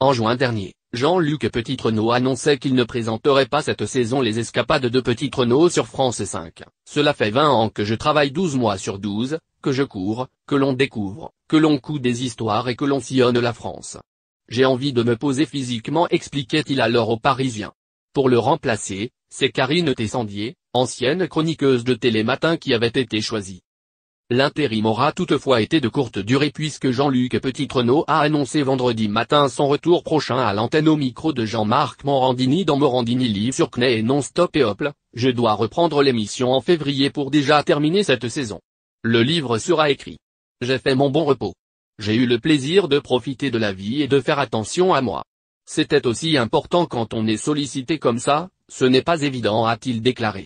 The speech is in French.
En juin dernier, Jean-Luc Petit-Renault annonçait qu'il ne présenterait pas cette saison les escapades de Petit-Renault sur France 5. Cela fait 20 ans que je travaille 12 mois sur 12, que je cours, que l'on découvre, que l'on coud des histoires et que l'on sillonne la France. J'ai envie de me poser physiquement expliquait-il alors aux Parisiens. Pour le remplacer, c'est Karine Tessandier, ancienne chroniqueuse de Télématin qui avait été choisie. L'intérim aura toutefois été de courte durée puisque Jean-Luc petit Renault a annoncé vendredi matin son retour prochain à l'antenne au micro de Jean-Marc Morandini dans Morandini Live sur CNE et Non-Stop et Hop, je dois reprendre l'émission en février pour déjà terminer cette saison. Le livre sera écrit. J'ai fait mon bon repos. J'ai eu le plaisir de profiter de la vie et de faire attention à moi. C'était aussi important quand on est sollicité comme ça, ce n'est pas évident a-t-il déclaré.